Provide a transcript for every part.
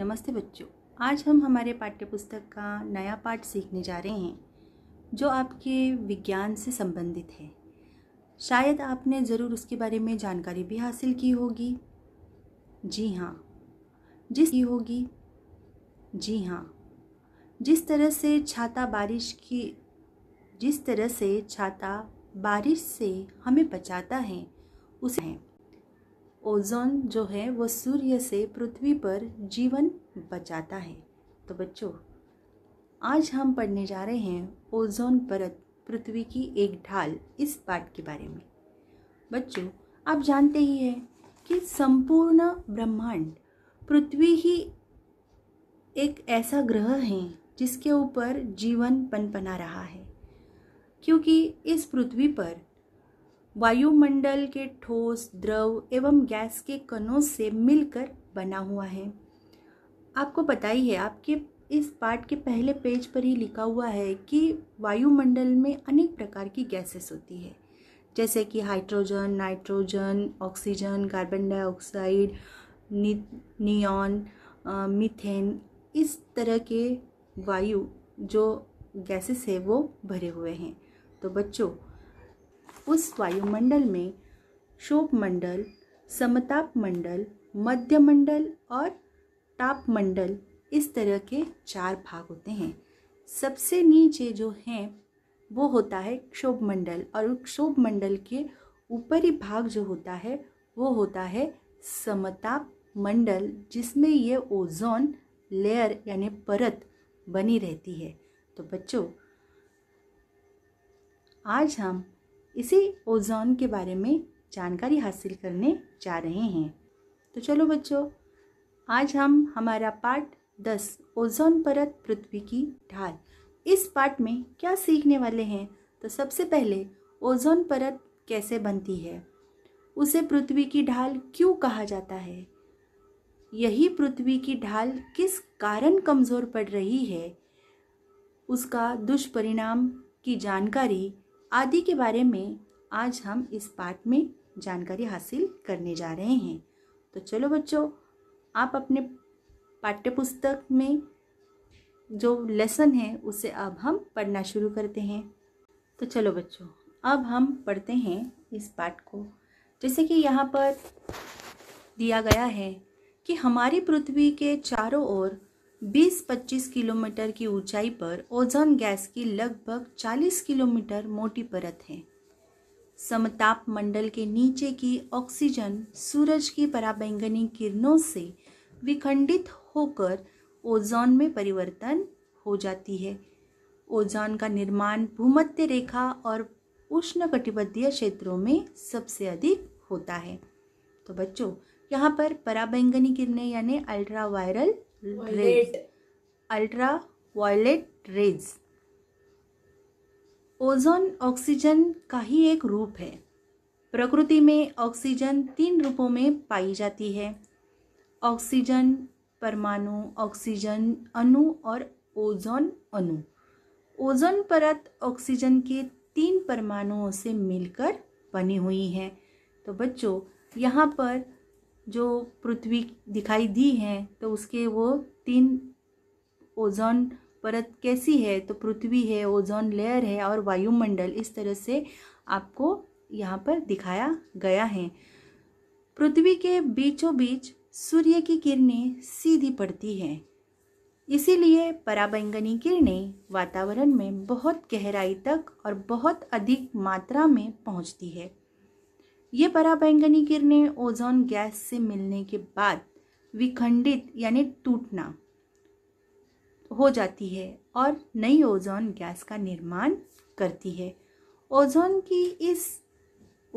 नमस्ते बच्चों आज हम हमारे पाठ्यपुस्तक का नया पाठ सीखने जा रहे हैं जो आपके विज्ञान से संबंधित है शायद आपने ज़रूर उसके बारे में जानकारी भी हासिल की होगी जी हाँ जिस की होगी जी हाँ जिस तरह से छाता बारिश की जिस तरह से छाता बारिश से हमें बचाता है उस है ओजोन जो है वो सूर्य से पृथ्वी पर जीवन बचाता है तो बच्चों आज हम पढ़ने जा रहे हैं ओजोन परत पृथ्वी की एक ढाल इस पाठ के बारे में बच्चों आप जानते ही हैं कि संपूर्ण ब्रह्मांड पृथ्वी ही एक ऐसा ग्रह है जिसके ऊपर जीवन पनपना रहा है क्योंकि इस पृथ्वी पर वायुमंडल के ठोस द्रव एवं गैस के कणों से मिलकर बना हुआ है आपको पता ही है आपके इस पार्ट के पहले पेज पर ही लिखा हुआ है कि वायुमंडल में अनेक प्रकार की गैसेस होती है जैसे कि hydrogen nitrogen oxygen carbon dioxide neon methane इस तरह के वायु जो गैसेस है वो भरे हुए हैं तो बच्चों उस वायुमंडल में क्षोभमंडल मध्य मध्यमंडल और तापमंडल इस तरह के चार भाग होते हैं सबसे नीचे जो हैं वो होता है क्षोभमंडल और क्षोभ मंडल के ऊपरी भाग जो होता है वो होता है समताप मंडल जिसमें ये ओजोन लेयर यानी परत बनी रहती है तो बच्चों आज हम इसी ओजोन के बारे में जानकारी हासिल करने जा रहे हैं तो चलो बच्चों आज हम हमारा पार्ट दस ओजोन परत पृथ्वी की ढाल इस पार्ट में क्या सीखने वाले हैं तो सबसे पहले ओजोन परत कैसे बनती है उसे पृथ्वी की ढाल क्यों कहा जाता है यही पृथ्वी की ढाल किस कारण कमज़ोर पड़ रही है उसका दुष्परिणाम की जानकारी आदि के बारे में आज हम इस पाठ में जानकारी हासिल करने जा रहे हैं तो चलो बच्चों आप अपने पाठ्यपुस्तक में जो लेसन है उसे अब हम पढ़ना शुरू करते हैं तो चलो बच्चों अब हम पढ़ते हैं इस पाठ को जैसे कि यहाँ पर दिया गया है कि हमारी पृथ्वी के चारों ओर 20-25 किलोमीटर की ऊंचाई पर ओजोन गैस की लगभग 40 किलोमीटर मोटी परत है समताप मंडल के नीचे की ऑक्सीजन सूरज की पराबैंगनी किरणों से विखंडित होकर ओजोन में परिवर्तन हो जाती है ओजोन का निर्माण भूमध्य रेखा और उष्णकटिबंधीय क्षेत्रों में सबसे अधिक होता है तो बच्चों यहाँ पर पराबैंगनी किरणें यानी ultraviolet rays ultraviolet rays ozone oxygen का ही एक रूप है प्रकृति में ऑक्सीजन तीन रूपों में पाई जाती है ऑक्सीजन परमाणु ऑक्सीजन अणु और ओजोन अणु ओजोन परत ऑक्सीजन के तीन परमाणुओं से मिलकर बनी हुई है तो बच्चों यहाँ पर जो पृथ्वी दिखाई दी है तो उसके वो तीन ओजोन परत कैसी है तो पृथ्वी है ओजोन लेयर है और वायुमंडल इस तरह से आपको यहाँ पर दिखाया गया है पृथ्वी के बीचों बीच सूर्य की किरणें सीधी पड़ती हैं इसीलिए पराबैंगनी किरणें वातावरण में बहुत गहराई तक और बहुत अधिक मात्रा में पहुँचती है ये पराबैंगनी किरणें ओजोन गैस से मिलने के बाद विखंडित यानी टूटना हो जाती है और नई ओजोन गैस का निर्माण करती है ओजोन की इस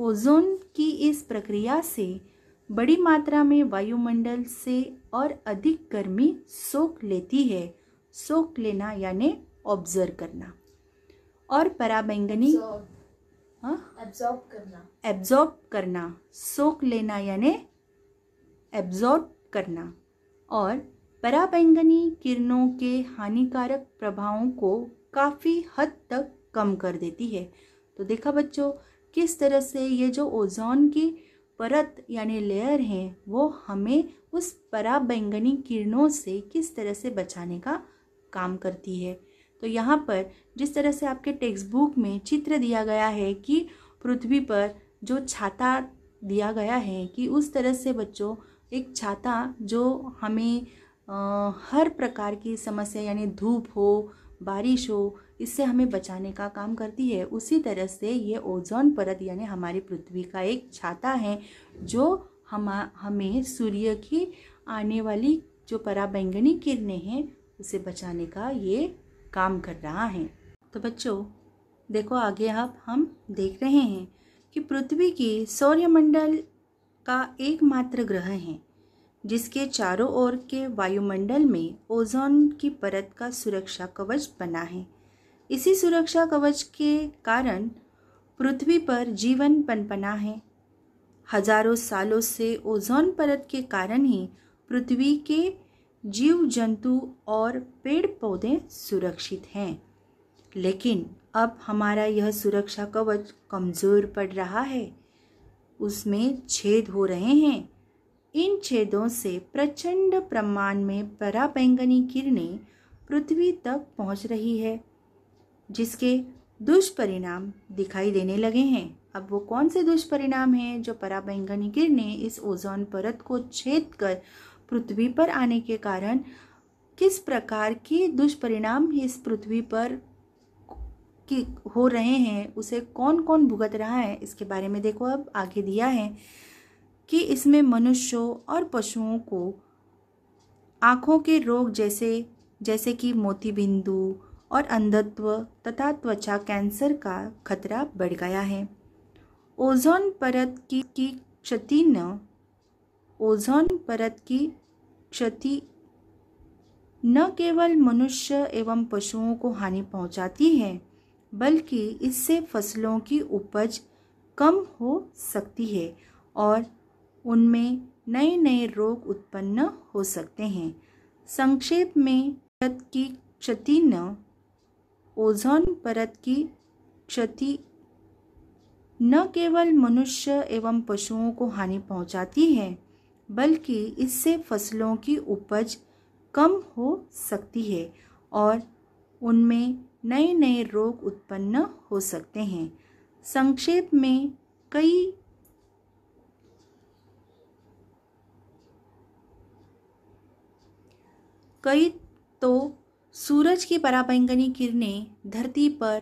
ओजोन की इस प्रक्रिया से बड़ी मात्रा में वायुमंडल से और अधिक गर्मी सोख लेती है सोख लेना यानी ऑब्जर्व करना और पराबैंगनी एब्जॉर्ब हाँ? करना एब्जॉर्ब करना सोख लेना यानी एब्जॉर्ब करना और पराबैंगनी किरणों के हानिकारक प्रभावों को काफ़ी हद तक कम कर देती है तो देखा बच्चों किस तरह से ये जो ओजोन की परत यानी लेयर है वो हमें उस पराबैंगनी किरणों से किस तरह से बचाने का काम करती है तो यहाँ पर जिस तरह से आपके टेक्स्ट बुक में चित्र दिया गया है कि पृथ्वी पर जो छाता दिया गया है कि उस तरह से बच्चों एक छाता जो हमें आ, हर प्रकार की समस्या यानी धूप हो बारिश हो इससे हमें बचाने का काम करती है उसी तरह से ये ओजोन परत यानी हमारी पृथ्वी का एक छाता है जो हम हमें सूर्य की आने वाली जो पराबैंगनी किरणें हैं उसे बचाने का ये काम कर रहा है तो बच्चों देखो आगे आप हम देख रहे हैं कि पृथ्वी की सौर्यमंडल का एकमात्र ग्रह है जिसके चारों ओर के वायुमंडल में ओजोन की परत का सुरक्षा कवच बना है इसी सुरक्षा कवच के कारण पृथ्वी पर जीवन पनपना है हजारों सालों से ओजोन परत के कारण ही पृथ्वी के जीव जंतु और पेड़ पौधे सुरक्षित हैं लेकिन अब हमारा यह सुरक्षा कवच कमज़ोर पड़ रहा है उसमें छेद हो रहे हैं इन छेदों से प्रचंड प्रमाण में पराबैंगनी किरणें पृथ्वी तक पहुंच रही है जिसके दुष्परिणाम दिखाई देने लगे हैं अब वो कौन से दुष्परिणाम हैं जो पराबैंगनी किरणें इस ओजोन परत को छेद कर पृथ्वी पर आने के कारण किस प्रकार के दुष्परिणाम इस पृथ्वी पर कि हो रहे हैं उसे कौन कौन भुगत रहा है इसके बारे में देखो अब आगे दिया है कि इसमें मनुष्यों और पशुओं को आँखों के रोग जैसे जैसे कि मोतीबिंदु और अंधत्व तथा त्वचा कैंसर का खतरा बढ़ गया है ओजोन परत की की क्षति न ओजोन परत की क्षति न केवल मनुष्य एवं पशुओं को हानि पहुंचाती है बल्कि इससे फसलों की उपज कम हो सकती है और उनमें नए नए रोग उत्पन्न हो सकते हैं संक्षेप में परत की क्षति न ओजोन परत की क्षति न केवल मनुष्य एवं पशुओं को हानि पहुंचाती है बल्कि इससे फसलों की उपज कम हो सकती है और उनमें नए नए रोग उत्पन्न हो सकते हैं संक्षेप में कई कई तो सूरज की पराबैंगनी किरणें धरती पर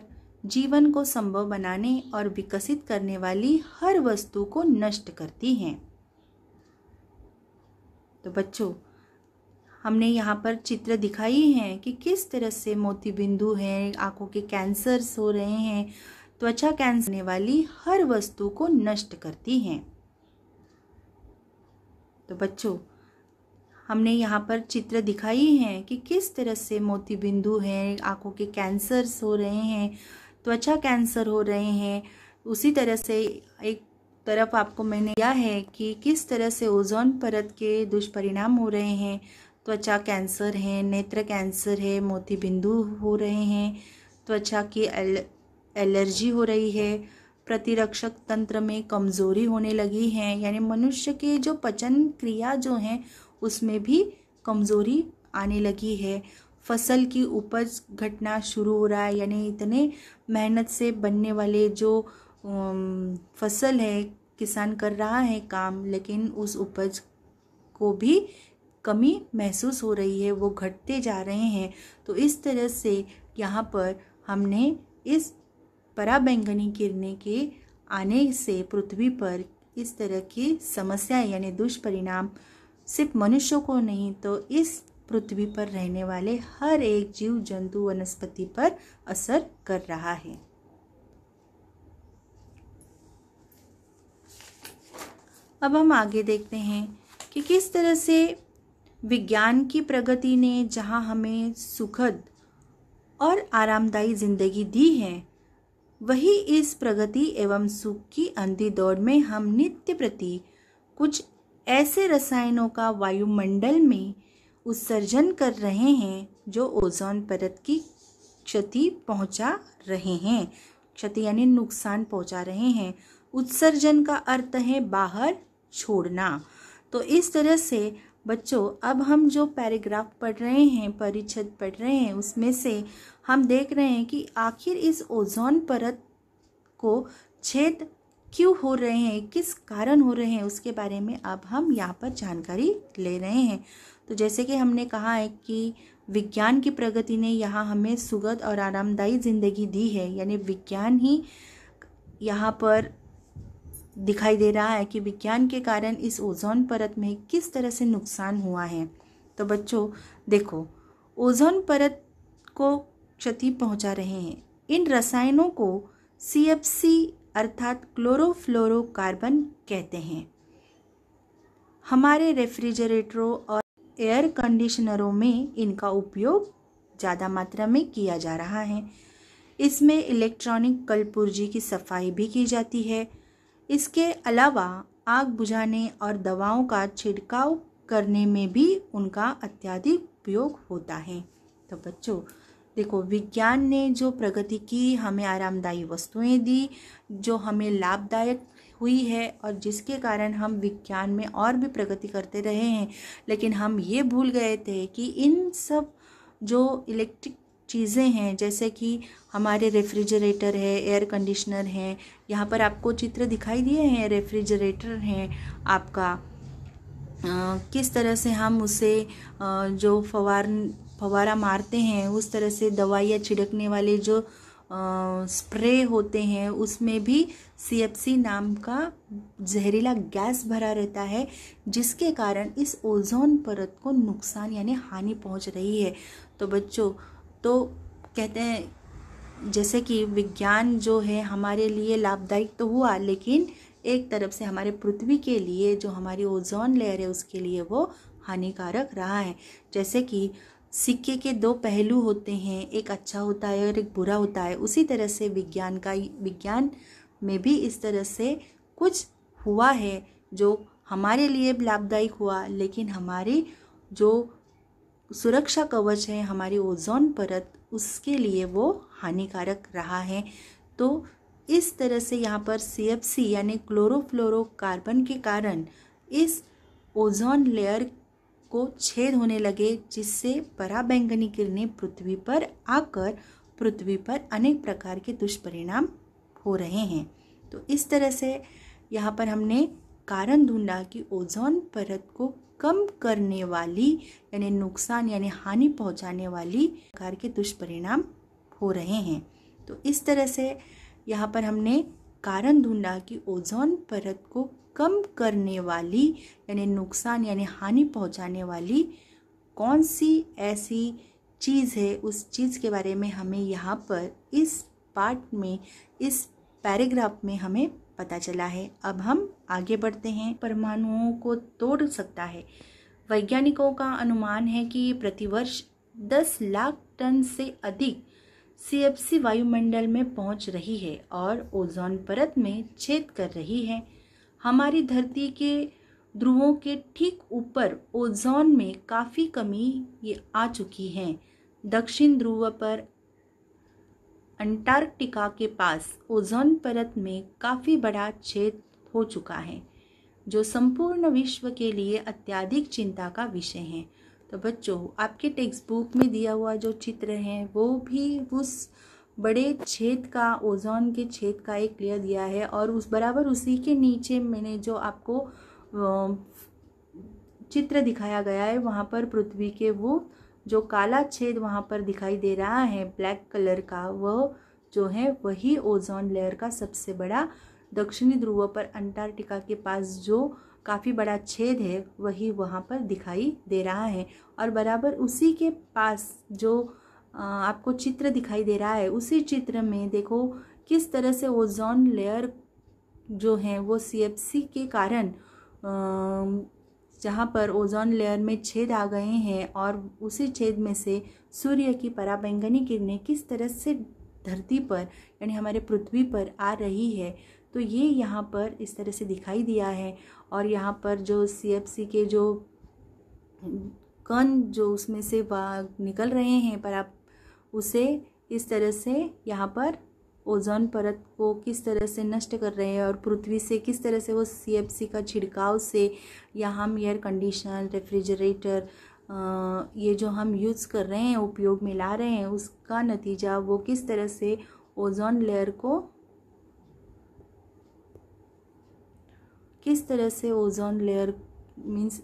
जीवन को संभव बनाने और विकसित करने वाली हर वस्तु को नष्ट करती हैं तो बच्चों हमने यहाँ पर चित्र दिखाई हैं कि किस तरह से मोती बिंदु हैं आँखों के कैंसर्स हो रहे हैं त्वचा कैंसर होने वाली हर वस्तु को नष्ट करती हैं तो बच्चों हमने यहाँ पर चित्र दिखाई हैं कि किस तरह से मोती बिंदु हैं आँखों के कैंसर्स हो रहे हैं त्वचा कैंसर हो रहे हैं उसी तरह से एक तरफ आपको मैंने दिया है कि किस तरह से ओजोन परत के दुष्परिणाम हो रहे हैं त्वचा कैंसर है नेत्र कैंसर है मोती बिंदु हो रहे हैं त्वचा की एल, एलर्जी हो रही है प्रतिरक्षक तंत्र में कमज़ोरी होने लगी है यानी मनुष्य के जो पचन क्रिया जो है उसमें भी कमज़ोरी आने लगी है फसल की उपज घटना शुरू हो रहा है यानी इतने मेहनत से बनने वाले जो फसल है किसान कर रहा है काम लेकिन उस उपज को भी कमी महसूस हो रही है वो घटते जा रहे हैं तो इस तरह से यहाँ पर हमने इस पराबैंगनी किरणें के आने से पृथ्वी पर इस तरह की समस्या यानी दुष्परिणाम सिर्फ मनुष्यों को नहीं तो इस पृथ्वी पर रहने वाले हर एक जीव जंतु वनस्पति पर असर कर रहा है अब हम आगे देखते हैं कि किस तरह से विज्ञान की प्रगति ने जहाँ हमें सुखद और आरामदायी ज़िंदगी दी है वही इस प्रगति एवं सुख की अंधी दौड़ में हम नित्य प्रति कुछ ऐसे रसायनों का वायुमंडल में उत्सर्जन कर रहे हैं जो ओजोन परत की क्षति पहुंचा रहे हैं क्षति यानी नुकसान पहुंचा रहे हैं उत्सर्जन का अर्थ है बाहर छोड़ना तो इस तरह से बच्चों अब हम जो पैराग्राफ पढ़ रहे हैं परिच्छद पढ़ रहे हैं उसमें से हम देख रहे हैं कि आखिर इस ओजोन परत को छेद क्यों हो रहे हैं किस कारण हो रहे हैं उसके बारे में अब हम यहाँ पर जानकारी ले रहे हैं तो जैसे कि हमने कहा है कि विज्ञान की प्रगति ने यहाँ हमें सुगत और आरामदायी ज़िंदगी दी है यानी विज्ञान ही यहाँ पर दिखाई दे रहा है कि विज्ञान के कारण इस ओजोन परत में किस तरह से नुकसान हुआ है तो बच्चों देखो ओजोन परत को क्षति पहुंचा रहे हैं इन रसायनों को सी एफ सी अर्थात क्लोरोफ्लोरोकार्बन कहते हैं हमारे रेफ्रिजरेटरों और एयर कंडीशनरों में इनका उपयोग ज़्यादा मात्रा में किया जा रहा है इसमें इलेक्ट्रॉनिक कलपुर्जी की सफाई भी की जाती है इसके अलावा आग बुझाने और दवाओं का छिड़काव करने में भी उनका अत्यधिक उपयोग होता है तो बच्चों देखो विज्ञान ने जो प्रगति की हमें आरामदायी वस्तुएं दी जो हमें लाभदायक हुई है और जिसके कारण हम विज्ञान में और भी प्रगति करते रहे हैं लेकिन हम ये भूल गए थे कि इन सब जो इलेक्ट्रिक चीज़ें हैं जैसे कि हमारे रेफ्रिजरेटर है एयर कंडीशनर है यहाँ पर आपको चित्र दिखाई दिए हैं रेफ्रिजरेटर हैं आपका आ, किस तरह से हम उसे आ, जो फवार फवारा मारते हैं उस तरह से दवाइयाँ छिड़कने वाले जो आ, स्प्रे होते हैं उसमें भी सी नाम का जहरीला गैस भरा रहता है जिसके कारण इस ओजोन परत को नुकसान यानी हानि पहुंच रही है तो बच्चों तो कहते हैं जैसे कि विज्ञान जो है हमारे लिए लाभदायक तो हुआ लेकिन एक तरफ से हमारे पृथ्वी के लिए जो हमारी ओजोन लेयर है उसके लिए वो हानिकारक रहा है जैसे कि सिक्के के दो पहलू होते हैं एक अच्छा होता है और एक बुरा होता है उसी तरह से विज्ञान का विज्ञान में भी इस तरह से कुछ हुआ है जो हमारे लिए लाभदायक हुआ लेकिन हमारी जो सुरक्षा कवच है हमारी ओजोन परत उसके लिए वो हानिकारक रहा है तो इस तरह से यहाँ पर सी एफ सी यानी क्लोरोफ्लोरोकार्बन के कारण इस ओजोन लेयर को छेद होने लगे जिससे पराबैंगनी किरणें पृथ्वी पर आकर पृथ्वी पर अनेक प्रकार के दुष्परिणाम हो रहे हैं तो इस तरह से यहाँ पर हमने कारण ढूंढा कि ओजोन परत को कम करने वाली यानी नुकसान यानी हानि पहुंचाने वाली प्रकार के दुष्परिणाम हो रहे हैं तो इस तरह से यहाँ पर हमने कारण ढूंढा कि ओजोन परत को कम करने वाली यानी नुकसान यानी हानि पहुंचाने वाली कौन सी ऐसी चीज़ है उस चीज़ के बारे में हमें यहाँ पर इस पार्ट में इस पैराग्राफ में हमें पता चला है अब हम आगे बढ़ते हैं परमाणुओं को तोड़ सकता है वैज्ञानिकों का अनुमान है कि प्रतिवर्ष 10 लाख टन से अधिक सीएफसी वायुमंडल में पहुंच रही है और ओजोन परत में छेद कर रही है हमारी धरती के ध्रुवों के ठीक ऊपर ओजोन में काफ़ी कमी ये आ चुकी है दक्षिण ध्रुव पर अंटार्कटिका के पास ओजोन परत में काफ़ी बड़ा छेद हो चुका है जो संपूर्ण विश्व के लिए अत्याधिक चिंता का विषय है तो बच्चों आपके टेक्स्ट बुक में दिया हुआ जो चित्र है वो भी उस बड़े छेद का ओजोन के छेद का एक क्लियर दिया है और उस बराबर उसी के नीचे मैंने जो आपको चित्र दिखाया गया है वहाँ पर पृथ्वी के वो जो काला छेद वहाँ पर दिखाई दे रहा है ब्लैक कलर का वह जो है वही ओजोन लेयर का सबसे बड़ा दक्षिणी ध्रुव पर अंटार्कटिका के पास जो काफ़ी बड़ा छेद है वही वहाँ पर दिखाई दे रहा है और बराबर उसी के पास जो आपको चित्र दिखाई दे रहा है उसी चित्र में देखो किस तरह से ओजोन लेयर जो है वो सी के कारण जहाँ पर ओजोन लेयर में छेद आ गए हैं और उसी छेद में से सूर्य की पराबैंगनी किरणें किस तरह से धरती पर यानी हमारे पृथ्वी पर आ रही है तो ये यहाँ पर इस तरह से दिखाई दिया है और यहाँ पर जो सी के जो कण जो उसमें से निकल रहे हैं पर आप उसे इस तरह से यहाँ पर ओजोन परत को किस तरह से नष्ट कर रहे हैं और पृथ्वी से किस तरह से वो सी का छिड़काव से या हम एयर कंडीशनर रेफ्रिजरेटर ये जो हम यूज़ कर रहे हैं उपयोग में ला रहे हैं उसका नतीजा वो किस तरह से ओजोन लेयर को किस तरह से ozone layer means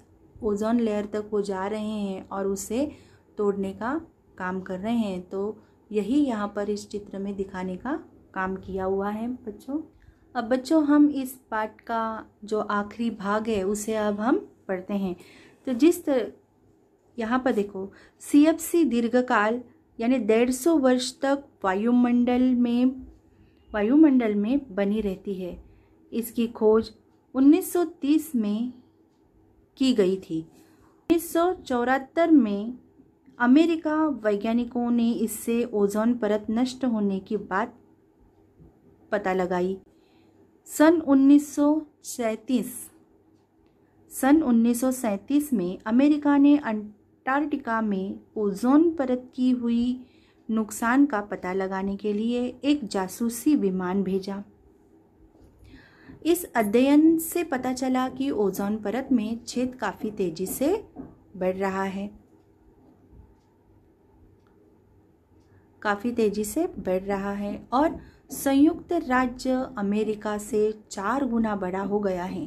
ozone layer तक वो जा रहे हैं और उसे तोड़ने का काम कर रहे हैं तो यही यहाँ पर इस चित्र में दिखाने का काम किया हुआ है बच्चों अब बच्चों हम इस पाठ का जो आखिरी भाग है उसे अब हम पढ़ते हैं तो जिस तरह यहाँ पर देखो सी एफ सी दीर्घकाल यानी डेढ़ सौ वर्ष तक वायुमंडल में वायुमंडल में बनी रहती है इसकी खोज 1930 में की गई थी उन्नीस में अमेरिका वैज्ञानिकों ने इससे ओजोन परत नष्ट होने की बात पता लगाई सन 1937 सन 1937 में अमेरिका ने अंटार्कटिका में ओजोन परत की हुई नुकसान का पता लगाने के लिए एक जासूसी विमान भेजा इस अध्ययन से पता चला कि ओजोन परत में छेद काफ़ी तेज़ी से बढ़ रहा है काफ़ी तेज़ी से बढ़ रहा है और संयुक्त राज्य अमेरिका से चार गुना बड़ा हो गया है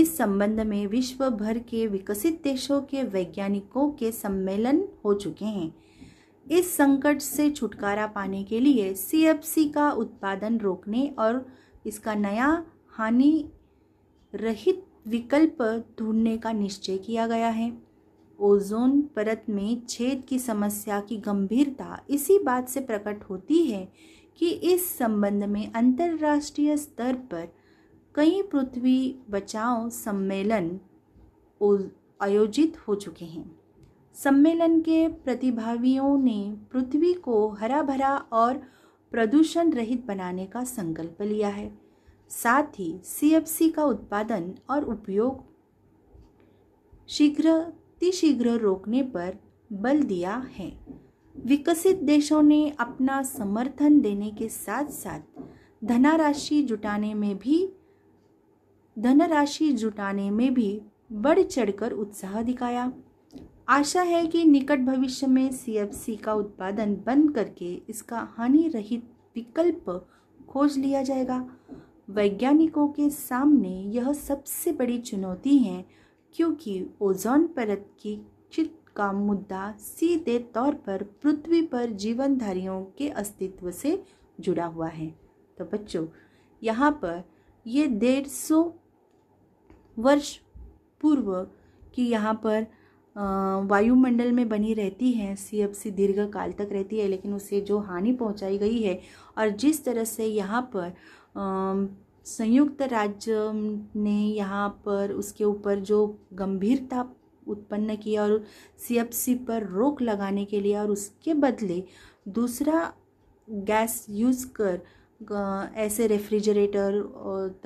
इस संबंध में विश्व भर के विकसित देशों के वैज्ञानिकों के सम्मेलन हो चुके हैं इस संकट से छुटकारा पाने के लिए सी का उत्पादन रोकने और इसका नया हानि रहित विकल्प ढूंढने का निश्चय किया गया है ओजोन परत में छेद की समस्या की गंभीरता इसी बात से प्रकट होती है कि इस संबंध में अंतर्राष्ट्रीय स्तर पर कई पृथ्वी बचाओ सम्मेलन आयोजित हो चुके हैं सम्मेलन के प्रतिभागियों ने पृथ्वी को हरा भरा और प्रदूषण रहित बनाने का संकल्प लिया है साथ ही सीएफसी का उत्पादन और उपयोग शीघ्र अतिशीघ्र रोकने पर बल दिया है विकसित देशों ने अपना समर्थन देने के साथ साथ धनराशि जुटाने में भी धनराशि जुटाने में भी बढ़ चढ़कर उत्साह दिखाया आशा है कि निकट भविष्य में सीएफसी का उत्पादन बंद करके इसका हानि रहित विकल्प खोज लिया जाएगा वैज्ञानिकों के सामने यह सबसे बड़ी चुनौती है क्योंकि ओजोन परत की चित का मुद्दा सीधे तौर पर पृथ्वी पर जीवनधारियों के अस्तित्व से जुड़ा हुआ है तो बच्चों यहाँ पर ये डेढ़ सौ वर्ष पूर्व की यहाँ पर वायुमंडल में बनी रहती है सी एफ सी दीर्घ काल तक रहती है लेकिन उसे जो हानि पहुँचाई गई है और जिस तरह से यहाँ पर आ, संयुक्त राज्य ने यहाँ पर उसके ऊपर जो गंभीरता उत्पन्न किया और सीएफसी पर रोक लगाने के लिए और उसके बदले दूसरा गैस यूज़ कर ऐसे रेफ्रिजरेटर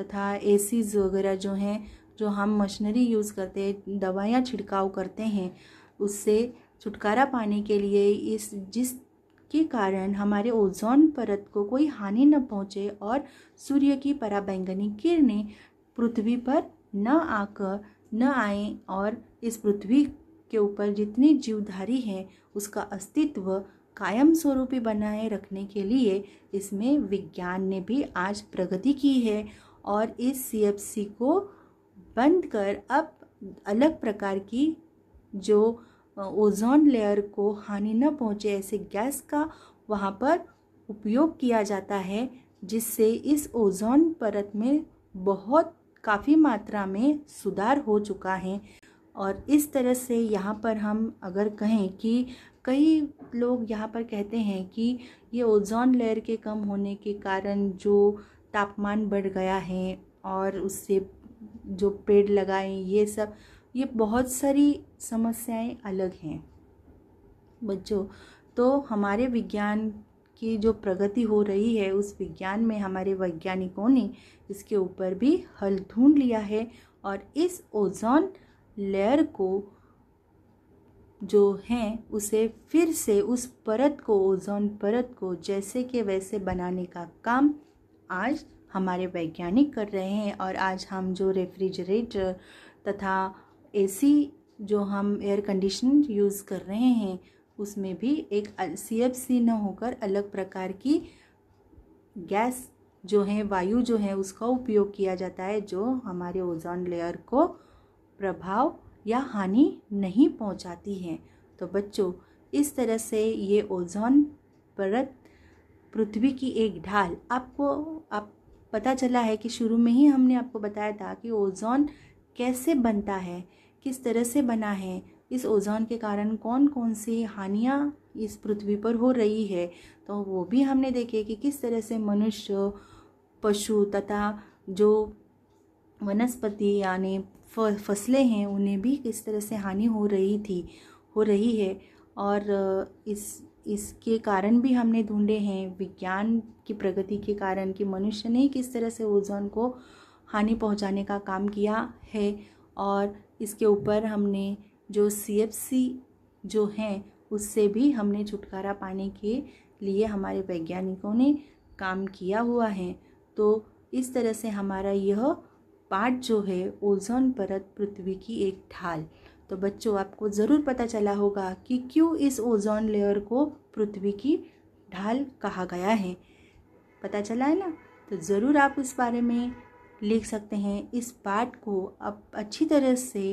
तथा एसीज वगैरह जो हैं जो हम मशीनरी यूज़ करते हैं दवाइयाँ छिड़काव करते हैं उससे छुटकारा पाने के लिए इस जिस के कारण हमारे ओजोन परत को कोई हानि न पहुँचे और सूर्य की पराबैंगनी किरणें पृथ्वी पर न आकर न आए और इस पृथ्वी के ऊपर जितने जीवधारी हैं उसका अस्तित्व कायम स्वरूपी बनाए रखने के लिए इसमें विज्ञान ने भी आज प्रगति की है और इस सी को बंद कर अब अलग प्रकार की जो ओजोन लेयर को हानि न पहुँचे ऐसे गैस का वहाँ पर उपयोग किया जाता है जिससे इस ओजोन परत में बहुत काफ़ी मात्रा में सुधार हो चुका है और इस तरह से यहाँ पर हम अगर कहें कि कई लोग यहाँ पर कहते हैं कि ये ओजोन लेयर के कम होने के कारण जो तापमान बढ़ गया है और उससे जो पेड़ लगाएं ये सब ये बहुत सारी समस्याएं अलग हैं बच्चों तो हमारे विज्ञान की जो प्रगति हो रही है उस विज्ञान में हमारे वैज्ञानिकों ने इसके ऊपर भी हल ढूंढ लिया है और इस ओजोन लेयर को जो हैं उसे फिर से उस परत को ओजोन परत को जैसे के वैसे बनाने का काम आज हमारे वैज्ञानिक कर रहे हैं और आज हम जो रेफ्रिजरेटर तथा एसी जो हम एयर कंडीशनर यूज़ कर रहे हैं उसमें भी एक सी एफ सी न होकर अलग प्रकार की गैस जो है वायु जो है उसका उपयोग किया जाता है जो हमारे ओजोन लेयर को प्रभाव या हानि नहीं पहुंचाती है तो बच्चों इस तरह से ये ओजोन परत पृथ्वी की एक ढाल आपको आप पता चला है कि शुरू में ही हमने आपको बताया था कि ओजोन कैसे बनता है किस तरह से बना है इस ओज़ोन के कारण कौन कौन सी हानियाँ इस पृथ्वी पर हो रही है तो वो भी हमने देखे कि किस तरह से मनुष्य पशु तथा जो वनस्पति यानी फसलें हैं उन्हें भी किस तरह से हानि हो रही थी हो रही है और इस इसके कारण भी हमने ढूंढे हैं विज्ञान की प्रगति के कारण कि मनुष्य ने किस तरह से ओजोन को हानि पहुंचाने का काम किया है और इसके ऊपर हमने जो सी जो हैं उससे भी हमने छुटकारा पाने के लिए हमारे वैज्ञानिकों ने काम किया हुआ है तो इस तरह से हमारा यह पार्ट जो है ओजोन परत पृथ्वी की एक ढाल तो बच्चों आपको ज़रूर पता चला होगा कि क्यों इस ओजोन लेयर को पृथ्वी की ढाल कहा गया है पता चला है ना तो ज़रूर आप उस बारे में लिख सकते हैं इस पाठ को आप अच्छी तरह से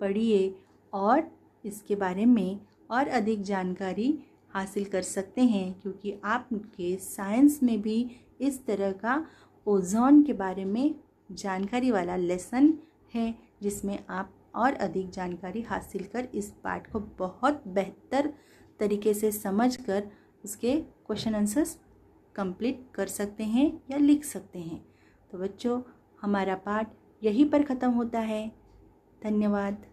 पढ़िए और इसके बारे में और अधिक जानकारी हासिल कर सकते हैं क्योंकि आपके साइंस में भी इस तरह का ओजोन के बारे में जानकारी वाला लेसन है जिसमें आप और अधिक जानकारी हासिल कर इस पार्ट को बहुत बेहतर तरीके से समझकर उसके क्वेश्चन आंसर्स कंप्लीट कर सकते हैं या लिख सकते हैं तो बच्चों हमारा पाठ यहीं पर ख़त्म होता है धन्यवाद